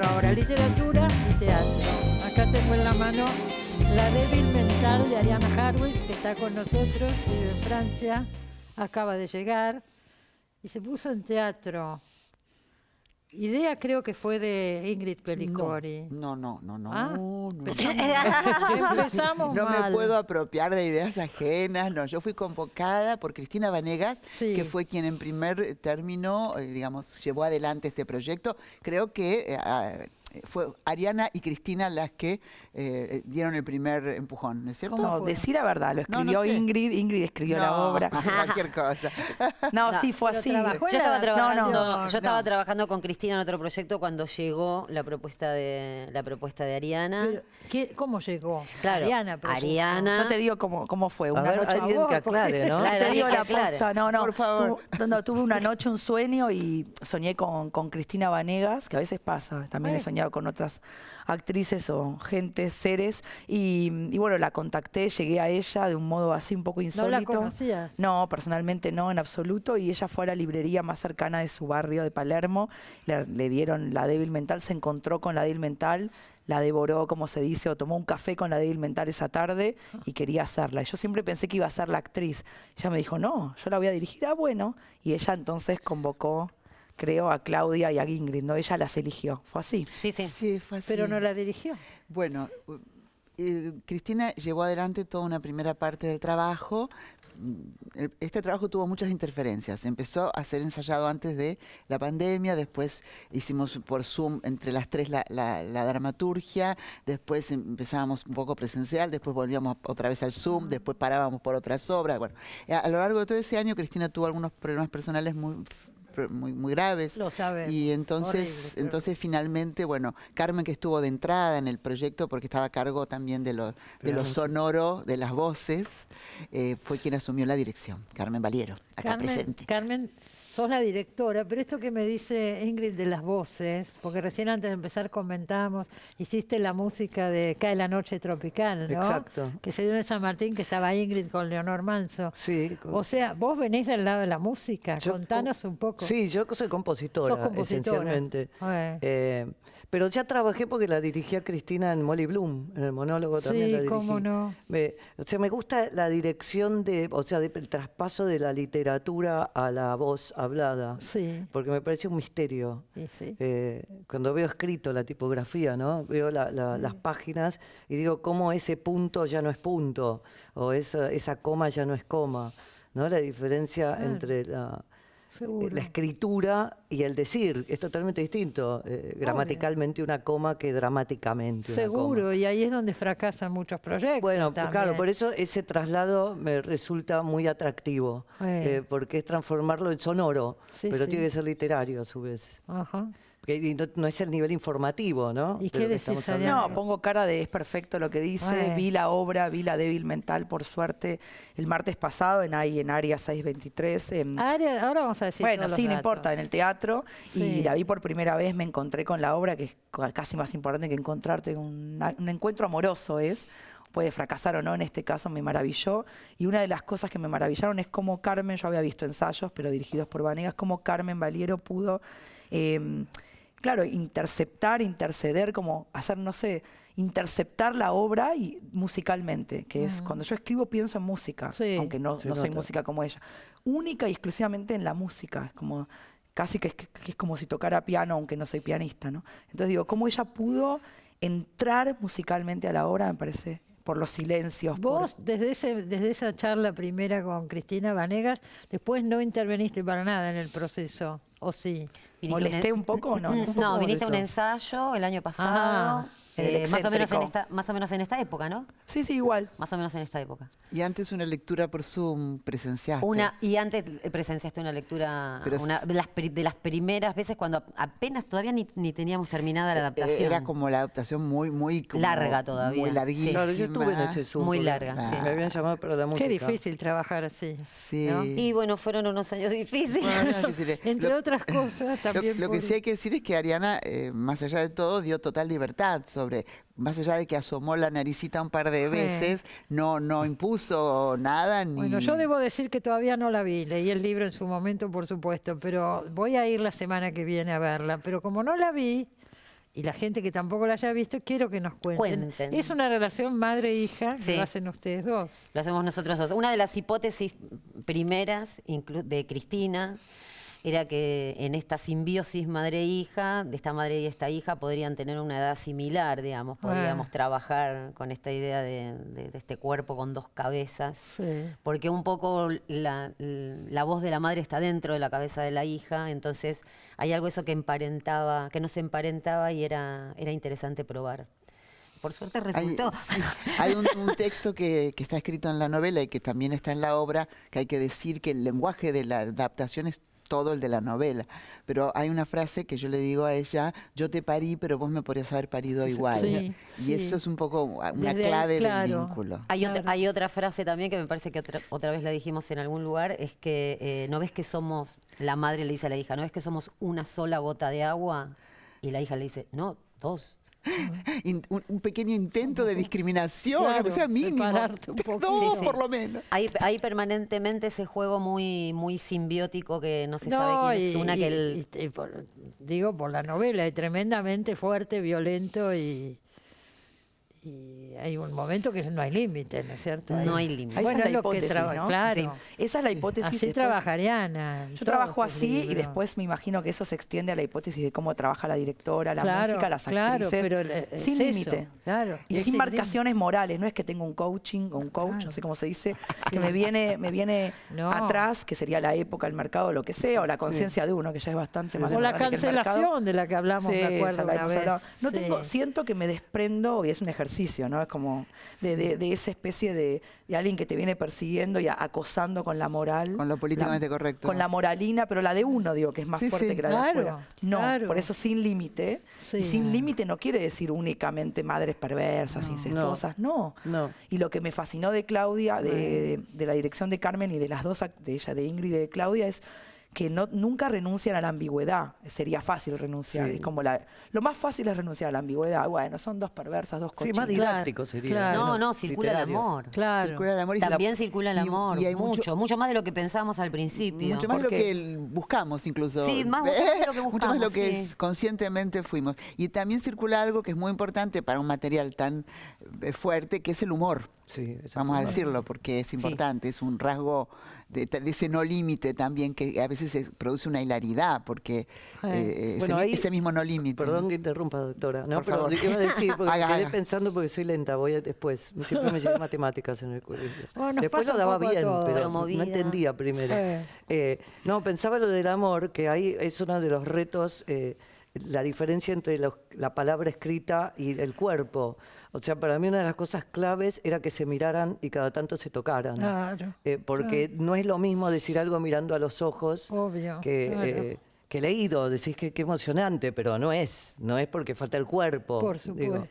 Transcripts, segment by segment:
ahora, literatura y teatro. Acá tengo en la mano La débil mental de Ariana Harwitz que está con nosotros, vive en Francia, acaba de llegar y se puso en teatro idea creo que fue de Ingrid Pelicori. No, no, no, no, ah, no, Empezamos, me puedo apropiar de ideas ajenas, no. Yo fui convocada por Cristina Vanegas, que fue quien en primer término, eh, digamos, llevó adelante este proyecto. Creo que... Eh, fue Ariana y Cristina las que eh, dieron el primer empujón, ¿no es cierto? No, decir la verdad, lo escribió Ingrid, Ingrid escribió la obra. Cualquier cosa. no, sí, fue así. Yo estaba, trabajando, yo estaba trabajando con Cristina en otro proyecto cuando llegó la propuesta de la propuesta de Ariana. ¿Cómo llegó? Claro, Ariana, Ariana. Yo te digo cómo, cómo fue. Una noche que ¿no? te digo la No, no. tuve una noche, un sueño y soñé con, con Cristina Vanegas, que a veces pasa, también le eh. soñé con otras actrices o gente, seres. Y, bueno, la contacté, llegué a ella de un modo así un poco insólito. ¿No la conocías? No, personalmente no, en absoluto. Y ella fue a la librería más cercana de su barrio de Palermo. Le, dieron la débil mental, se encontró con la débil mental la devoró, como se dice, o tomó un café con la débil mental esa tarde y quería hacerla. Yo siempre pensé que iba a ser la actriz. Ella me dijo, no, yo la voy a dirigir, ah, bueno. Y ella entonces convocó creo, a Claudia y a Ingrid, ¿no? Ella las eligió, fue así. Sí, sí. sí fue así. Pero no la dirigió. Bueno, eh, Cristina llevó adelante toda una primera parte del trabajo. Este trabajo tuvo muchas interferencias. Empezó a ser ensayado antes de la pandemia, después hicimos por Zoom entre las tres la, dramaturgia, después empezábamos un poco presencial, después volvíamos otra vez al Zoom, después parábamos por otras obras. Bueno, a lo largo de todo ese año Cristina tuvo algunos problemas personales muy muy, graves. Lo Y entonces, entonces finalmente, bueno, Carmen que estuvo de entrada en el proyecto porque estaba a cargo también de lo, de los sonoro, de las voces, eh, fue quien asumió la dirección, Carmen Valiero, acá presente. Carmen sos la directora, pero esto que me dice Ingrid de las voces, porque recién antes de empezar comentábamos, hiciste la música de Cae la Noche Tropical, ¿no? Exacto. Que se dio en San Martín, que estaba Ingrid con Leonor Manso. Sí. O sea, vos venís del lado de la música, contanos un poco. Sí, yo soy compositora, esencialmente. Eh, pero ya trabajé porque la dirigía Cristina en Molly Bloom, en el monólogo también la cómo no. Me, o sea, me gusta la dirección de, o sea, el traspaso de la literatura a la voz, hablada, sí. porque me parece un misterio. Eh, cuando veo escrito la tipografía, ¿no? veo mm. las páginas y digo, ¿cómo ese punto ya no es punto? O esa, coma ya no es coma. ¿no? La diferencia entre la, la escritura y el decir. Es totalmente distinto eh, gramaticalmente una coma que dramáticamente. Seguro, una coma. y ahí es donde fracasan muchos proyectos. Bueno, claro, por eso ese traslado me resulta muy atractivo, eh, porque es transformarlo en sonoro, pero tiene que ser literario a su vez. Ajá no, es el nivel informativo, ¿no? ¿Y qué decís, No, pongo cara de es perfecto lo que dice, vi la obra, vi la débil mental, por suerte, el martes pasado en ahí en Área 623. En, ahora vamos a decir Bueno, sí, no importa, en el teatro. Y la vi por primera vez, me encontré con la obra, que es casi más importante que encontrarte, un, encuentro amoroso es puede fracasar o no, en este caso me maravilló. Y una de las cosas que me maravillaron es cómo Carmen, yo había visto ensayos, pero dirigidos por Vanegas, cómo Carmen Valiero pudo em, claro, interceptar, interceder, como hacer, no sé, interceptar la obra y musicalmente, que es cuando yo escribo pienso en música, aunque no, no soy música como ella. Única y exclusivamente en la música, es como casi que, es como si tocara piano, aunque no soy pianista, ¿no? Entonces digo, cómo ella pudo entrar musicalmente a la obra, me parece por los silencios. Vos, desde, ese, desde esa charla primera con Cristina Vanegas, después no interveniste para nada en el proceso, ¿o sí? ¿Molesté un poco o no? No, viniste a un ensayo el año pasado. Ah. Eh, más, o menos en esta, más o menos en esta época, ¿no? Sí, sí, igual. Más o menos en esta época. Y antes una lectura por Zoom presenciaste. Una, y antes eh, presenciaste una lectura una, de, las, primeras veces cuando apenas todavía ni, teníamos terminada la eh, adaptación. Era como la adaptación muy, muy larga todavía. Muy larguísima. Muy larga. Sí. Me habían llamado para la música. Qué difícil trabajar así. Y bueno, fueron unos años difíciles. Entre otras cosas también. Lo, que sí hay que decir es que Ariana, más allá de todo, dio total libertad más allá de que asomó la naricita un par de veces, no, no impuso nada. Bueno, yo debo decir que todavía no la vi, leí el libro en su momento, por supuesto, pero voy a ir la semana que viene a verla. Pero como no la vi, y la gente que tampoco la haya visto, quiero que nos cuenten. Es una relación madre-hija que lo hacen ustedes dos. Lo hacemos nosotros dos. Una de las hipótesis primeras de Cristina era que en esta simbiosis madre-hija, de esta madre y esta hija, podrían tener una edad similar, digamos, podríamos trabajar con esta idea de, este cuerpo con dos cabezas, porque un poco la, voz de la madre está dentro de la cabeza de la hija, entonces hay algo eso que emparentaba, que no emparentaba y era, era interesante probar por suerte resultó. Hay, un, texto que, que, está escrito en la novela y que también está en la obra, que hay que decir que el lenguaje de la adaptación es todo el de la novela. Pero hay una frase que yo le digo a ella, yo te parí, pero vos me podrías haber parido igual. y eso es un poco ah, una clave del vínculo. Hay, otra, hay otra frase también que me parece que otra, vez la dijimos en algún lugar, es que eh, no ves que somos, la madre le dice a la hija, no ves que somos una sola gota de agua. Y la hija le dice, no, dos un, pequeño intento de discriminación, o sea, mínimo. por lo menos. Hay, hay, permanentemente ese juego muy, muy simbiótico que no se sabe quién es una que digo, por la novela, es tremendamente fuerte, violento y y hay un momento que no hay límite, ¿no es cierto? No hay límite. esa es la hipótesis, ¿no? claro. Esa es la hipótesis. Así Yo trabajo así y después me imagino que eso se extiende a la hipótesis de cómo trabaja la directora, la música, las actrices. sin límite. Claro, y sin marcaciones morales. No es que tenga un coaching o un coach, no sé cómo se dice, que me viene, me viene atrás, que sería la época, el mercado, lo que sea, o la conciencia de uno, que ya es bastante más O la cancelación de la que hablamos, ¿de acuerdo. No tengo, siento que me desprendo, y es un ejercicio ¿no? Es como de, esa especie de, alguien que te viene persiguiendo y acosando con la moral. Con lo políticamente correcto. Con la moralina, pero la de uno, digo, que es más fuerte que la de afuera. No, por eso sin límite. sin límite no quiere decir únicamente madres perversas, incestuosas, no. no. Y lo que me fascinó de Claudia, de, la dirección de Carmen y de las dos, de ella, de Ingrid y de Claudia, es que no, nunca renuncian a la ambigüedad. Sería fácil renunciar. como la, lo más fácil es renunciar a la ambigüedad. Bueno, son dos perversas, dos cosas. Sí, más didáctico sería. No, no, circula el amor. Claro. y También circula el amor. Y, hay mucho, mucho, más de lo que pensábamos al principio. Mucho más de lo que buscamos incluso. Sí, más, de lo que buscamos. lo que conscientemente fuimos. Y también circula algo que es muy importante para un material tan eh, fuerte, que es el humor. vamos a decirlo, porque es importante, es un rasgo de, ese no límite también que a veces se produce una hilaridad porque ah, eh, ese, mismo no límite. Perdón que interrumpa, doctora. No, Por pero favor. iba a decir, porque pensando porque soy lenta, voy después. Siempre me llevé matemáticas en el colegio. Bueno, oh, después lo daba bien, pero no entendía primero. Eh. no, pensaba lo del amor, que ahí es uno de los retos eh, la diferencia entre la palabra escrita y el cuerpo. O sea, para mí una de las cosas claves era que se miraran y cada tanto se tocaran. Claro, eh, porque no es lo mismo decir algo mirando a los ojos eh, que, leído. Decís que qué emocionante, pero no es. No es porque falta el cuerpo. Por supuesto.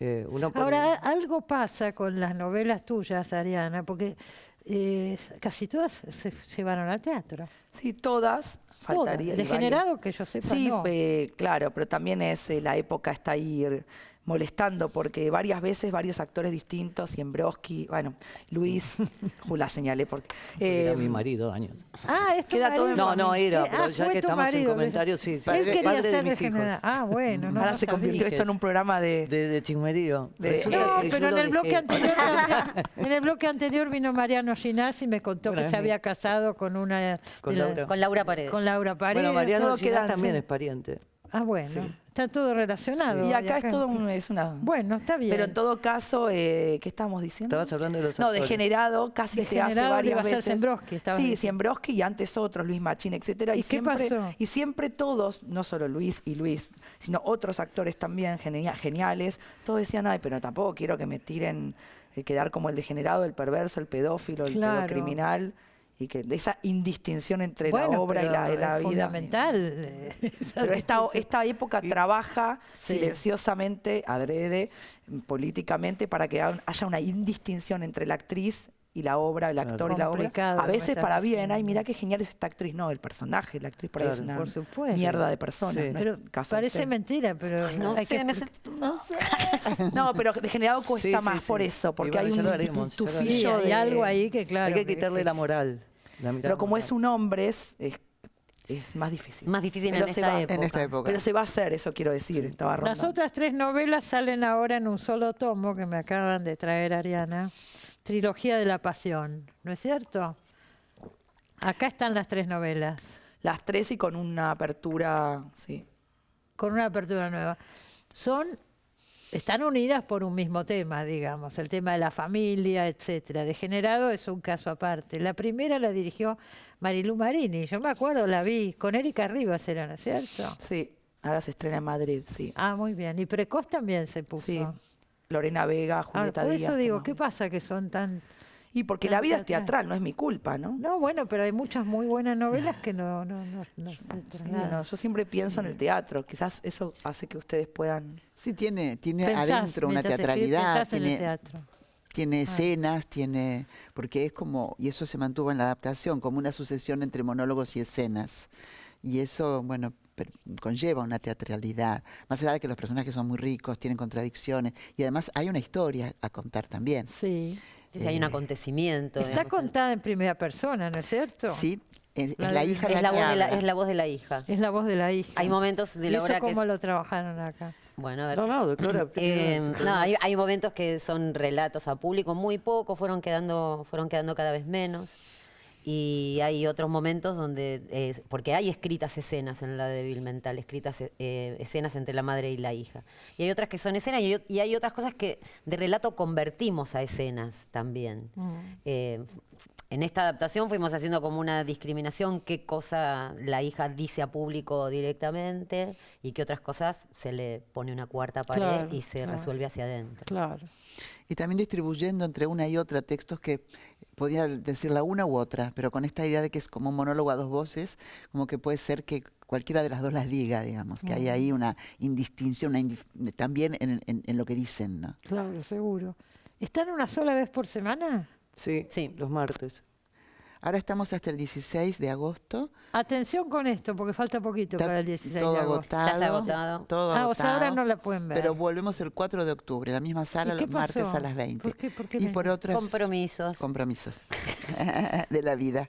Eh, Ahora, algo pasa con las novelas tuyas, Ariana, porque casi todas se llevaron al teatro. Sí, todas, Degenerado que yo sepa. Sí, claro, pero también es eh, la época está ahí molestando porque varias veces varios actores distintos, y Siembroski, bueno, Luis, la señalé porque... era eh, mi marido, años. Ah, es tu no, no, era, pero ah, ya que estamos en comentarios, sí, Él quería ser de mis Ah, bueno. No Ahora se convirtió esto en un programa de... De, chismerío. no, pero en el, bloque anterior, en el bloque anterior vino Mariano Ginás y me contó que se había casado con una... Con, Laura. Paredes. Con Laura Paredes. Bueno, Mariano Ginás también es pariente. Ah, bueno. Está todo relacionado. y acá, es todo es una... Bueno, está bien. Pero en todo caso, eh, ¿qué estamos diciendo? Estabas hablando de los No, degenerado casi se hace varias iba veces. sí, Sembroski y antes otros, Luis Machín, etcétera. ¿Y, qué siempre, pasó? Y siempre todos, no solo Luis y Luis, sino otros actores también geniales, todos decían, ay, pero tampoco quiero que me tiren, eh, quedar como el degenerado, el perverso, el pedófilo, el claro. criminal y que esa indistinción entre la obra y la, vida. fundamental. Eh, pero esta, esta época trabaja silenciosamente, adrede, políticamente, para que haya una indistinción entre la actriz y la obra, el actor y la obra. A veces para bien, ay, mira qué genial es esta actriz. No, el personaje, la actriz para una mierda de personas No parece mentira, pero no, sé, no sé. pero degenerado cuesta más por eso, porque hay un, de... algo ahí que, claro. Hay que quitarle la moral. pero como es un hombre, es, es más difícil. Más difícil en esta, época. Pero se va a hacer, eso quiero decir. Estaba Las otras tres novelas salen ahora en un solo tomo que me acaban de traer Ariana trilogía de la pasión, ¿no es cierto? Acá están las tres novelas. Las tres y con una apertura, sí. Con una apertura nueva. Son, están unidas por un mismo tema, digamos, el tema de la familia, etcétera. Degenerado es un caso aparte. La primera la dirigió Marilu Marini, yo me acuerdo, la vi, con Erika Rivas era, ¿no es cierto? Sí, ahora se estrena en Madrid, sí. Ah, muy bien. Y Precoz también se puso. Lorena Vega, ah, Julieta por eso digo, ¿qué pasa que son tan... Y porque la vida es teatral, no es mi culpa, ¿no? No, bueno, pero hay muchas muy buenas novelas que no, no, Yo siempre pienso en el teatro, quizás eso hace que ustedes puedan... Sí, tiene, tiene adentro una teatralidad. Tiene, ah. escenas, tiene porque es como y eso se mantuvo en la adaptación como una sucesión entre monólogos y escenas y eso bueno conlleva una teatralidad, más allá de que los personajes son muy ricos, tienen contradicciones y además hay una historia a contar también. Sí. hay un eh, acontecimiento. Está contada en primera persona, ¿no es cierto? Sí, es, la, hija es la, voz de la, hija. Es la voz de la hija. Hay momentos de la ¿Y eso cómo lo trabajaron acá? Bueno, a No, no, eh, eh, no, hay, momentos que son relatos a público, muy poco, fueron quedando, fueron quedando cada vez menos. Y hay otros momentos donde, porque hay escritas escenas en la débil mental, escritas eh, escenas entre la madre y la hija. Y hay otras que son escenas y, hay otras cosas que de relato convertimos a escenas también. Mm. Eh, en esta adaptación fuimos haciendo como una discriminación, qué cosa la hija dice a público directamente y qué otras cosas se le pone una cuarta pared y se resuelve hacia adentro. Claro y también distribuyendo entre una y otra textos que podía decir la una u otra, pero con esta idea de que es como un monólogo a dos voces, como que puede ser que cualquiera de las dos las diga, digamos, que hay ahí una indistinción también en, lo que dicen. ¿no? Claro, seguro. ¿Están una sola vez por semana? Sí, sí, los martes. Ahora estamos hasta el 16 de agosto. Atención con esto, porque falta poquito para el 16 de agosto. Agotado, ya está agotado. Todo ah, O sea, ahora no la pueden ver. Pero volvemos el 4 de octubre, la misma sala, los martes a las 20. ¿Por qué? ¿Por qué otros compromisos. Compromisos de la vida.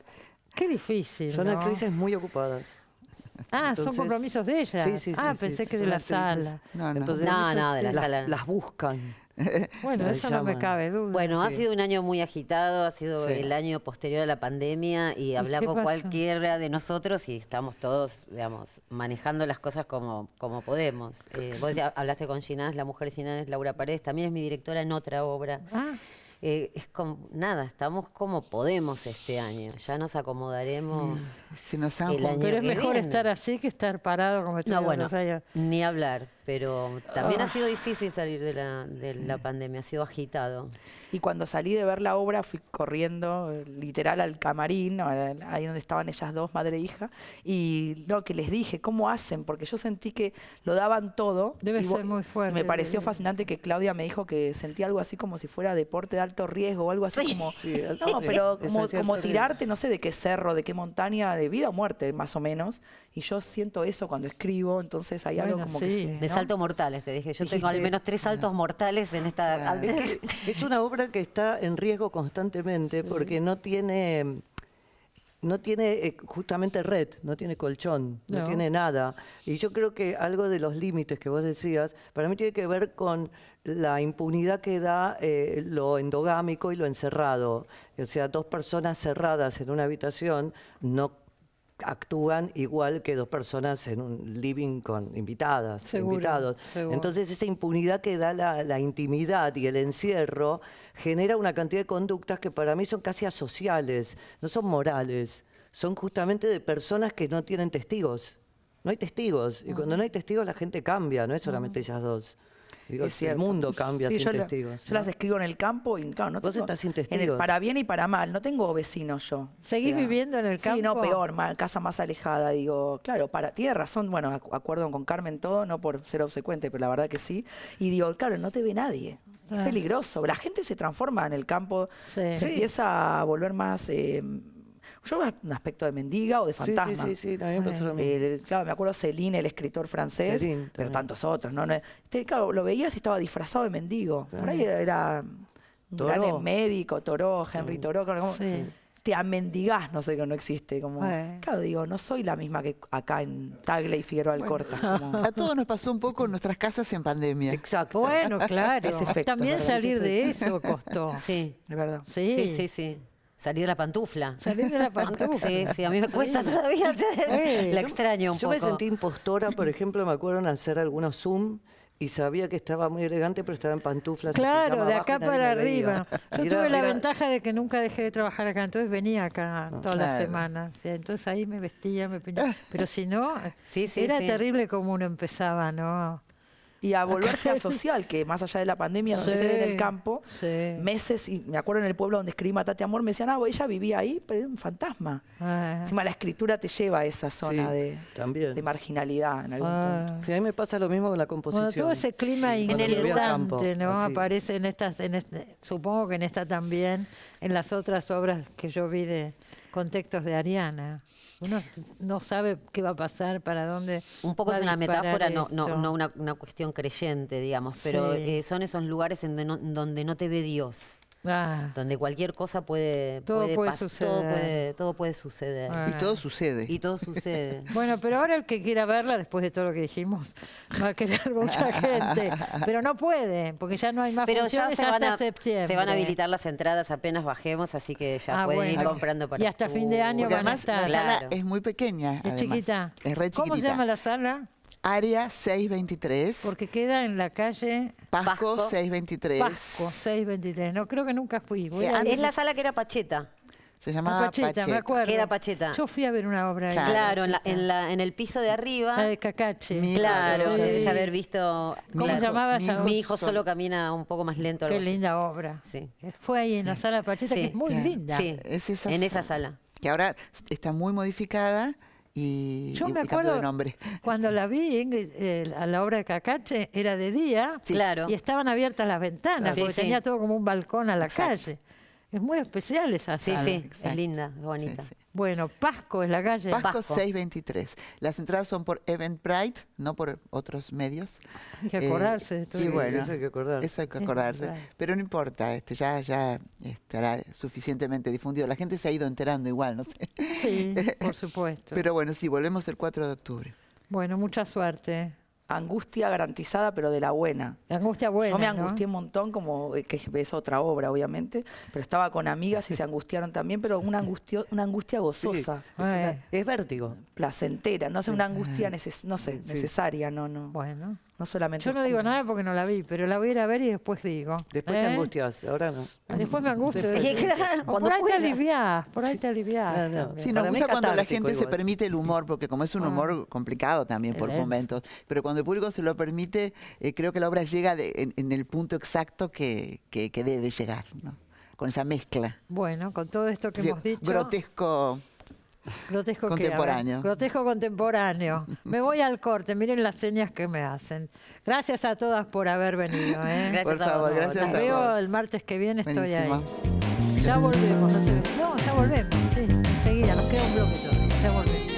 Qué difícil. Son actrices muy ocupadas. Ah, son compromisos de ellas. ah, pensé que de la sala. No, no, no, no de la sala. Las buscan. Bueno, eso no me cabe duda. Bueno, ha sido un año muy agitado, ha sido el año posterior a la pandemia y hablamos con cualquiera de nosotros y estamos todos, digamos, manejando las cosas como, como podemos. Eh, vos hablaste con Ginás, la mujer Ginás, Laura Paredes, también es mi directora en otra obra. Ah. Eh, es como, nada, estamos como podemos este año, ya nos acomodaremos. nos Pero es mejor estar así que estar parado como no, bueno, Ni hablar pero también ha ah. sido difícil salir de la, pandemia, ha sido agitado. Y cuando salí de ver la obra fui corriendo literal al camarín, ahí donde estaban ellas dos, madre e hija, y lo que les dije, ¿cómo hacen? Porque yo sentí que lo daban todo. Debe ser muy fuerte. Me pareció fascinante que Claudia me dijo que sentía algo así como si fuera deporte de alto riesgo o algo así como... no, pero como, tirarte, no sé de qué cerro, de qué montaña, de vida o muerte, más o menos. Y yo siento eso cuando escribo, entonces hay algo como que... Salto mortales, te dije. Yo tengo al menos tres ah. saltos mortales en esta... es, una obra que está en riesgo constantemente porque no tiene... No tiene eh, justamente red, no tiene colchón, no. tiene nada. Y yo creo que algo de los límites que vos decías, para mí tiene que ver con la impunidad que da eh, lo endogámico y lo encerrado. O sea, dos personas cerradas en una habitación no actúan igual que dos personas en un living con invitadas, invitados. Entonces esa impunidad que da la, intimidad y el encierro genera una cantidad de conductas que para mí son casi asociales, no son morales, son justamente de personas que no tienen testigos. No hay testigos, y cuando no hay testigos la gente cambia, no es solamente ellas dos el mundo cambia sin testigos. yo las escribo en el campo y claro, no Vos estás testigos. para bien y para mal, no tengo vecinos yo. ¿Seguís viviendo en el campo? Sí, no, peor, casa más alejada. Digo, claro, para, tiene razón, bueno, acuerdo con Carmen todo, no por ser obsecuente, pero la verdad que sí. Y digo, claro, no te ve nadie. Es ah. peligroso. La gente se transforma en el campo, se empieza a volver más... Eh, yo un aspecto de mendiga o de fantasma. Sí, sí, sí, también pasó lo mismo. Eh, claro, me acuerdo Celine, el escritor francés, pero tantos otros. ¿no? Este, claro, lo veías y estaba disfrazado de mendigo. Por ahí era un gran médico, Toro, Henry Toró. te amendigás, no sé, que no existe. Como, Claro, digo, no soy la misma que acá en Tagle y Figueroa Alcorta. A todos nos pasó un poco en nuestras casas en pandemia. Exacto. Bueno, claro. Ese efecto, También salir de eso costó. Sí, de verdad. sí, sí. sí. Salir la pantufla. Salir de la pantufla. sí, sí, a mí me cuesta todavía. la extraño un poco. Yo me sentí impostora, por ejemplo, me acuerdo al hacer algunos Zoom y sabía que estaba muy elegante, pero estaba en pantuflas. Claro, de acá para arriba. Yo tuve la ventaja de que nunca dejé de trabajar acá, entonces venía acá ah, todas las semanas. Entonces ahí me vestía, me peinaba, Pero si no, era terrible como uno empezaba, ¿no? y a volverse a social, que más allá de la pandemia, donde se ve en el campo, meses, y me acuerdo en el pueblo donde escribí Matate Amor, me decían, ah, ella vivía ahí, pero era un fantasma. Ah. Encima la escritura te lleva a esa zona de, marginalidad en algún ah. punto. Sí, a mí me pasa lo mismo con la composición. todo ese clima inquietante, ¿no? Aparece en estas, en este, supongo que en esta también, en las otras obras que yo vi de contextos de Ariana uno no sabe qué va a pasar, para dónde. Un poco es una metáfora, no, una, cuestión creyente, digamos, pero eh, son esos lugares en donde donde no te ve Dios. Ah. donde cualquier cosa puede todo puede, suceder, todo puede, suceder. Ah. y todo sucede y todo sucede. bueno, pero ahora el que quiera verla después de todo lo que dijimos va a querer mucha gente, pero no puede porque ya no hay más. Pero ya se van a, septiembre. se van a habilitar las entradas apenas bajemos, así que ya ah, pueden ir comprando para y hasta fin de año uh, van a estar. es muy pequeña. Es chiquita. Es re chiquita. ¿Cómo se llama la sala? área 623. Porque queda en la calle Pasco, 623. Pasco 623. No, creo que nunca fui. Eh, es la sala que era Pacheta. Se llamaba Pacheta, me acuerdo. Que era Pacheta. Yo fui a ver una obra Claro, en, el piso de arriba. La de Cacache. claro, debes haber visto. ¿Cómo se llamaba mi, hijo solo camina un poco más lento. Qué linda obra. Sí. Fue ahí en la sala Pacheta, que es muy linda. Sí, en esa sala. Que ahora está muy modificada y, Yo me acuerdo de nombre. Cuando la vi, a la obra de Cacache, era de día y estaban abiertas las ventanas, porque tenía todo como un balcón a la calle. Es muy especial esa sala. Sí, sí, es linda, es bonita. Bueno, Pasco es la calle. Pasco, 623. Las entradas son por Eventbrite, no por otros medios. Hay que acordarse de eh, todo y bueno, eso. Hay que acordarse. Eso hay que acordarse. Pero no importa, este, ya, ya estará suficientemente difundido. La gente se ha ido enterando igual, no sé. Sí, por supuesto. Pero bueno, sí, volvemos el 4 de octubre. Bueno, mucha suerte angustia garantizada, pero de la buena. angustia buena. Yo me angustié un montón, como eh, que es otra obra, obviamente, pero estaba con amigas y se angustiaron también, pero una, angustia, una angustia gozosa. es, vértigo. Placentera, no sé, una angustia no sé, necesaria, no, no. Bueno solamente. Yo no digo nada porque no la vi, pero la voy a ir a ver y después digo. Después te ¿eh? angustias, ahora no. Después me angustio. por, ahí te aliviás, por ahí te aliviás, Sí, nos gusta cuando la gente se permite el humor, porque como es un ah. humor complicado también por momentos, pero cuando el público se lo permite, eh, creo que la obra llega en, el punto exacto que, debe llegar, ¿no? Con esa mezcla. Bueno, con todo esto que hemos dicho. Grotesco. Protejo contemporáneo. contemporáneo. Me voy al corte, miren las señas que me hacen. Gracias a todas por haber venido. ¿eh? Gracias por favor, a gracias. Las veo el martes que viene, estoy ahí. Ya volvemos, no, se... no, ya volvemos, sí, enseguida, nos queda un bloque ya volvemos.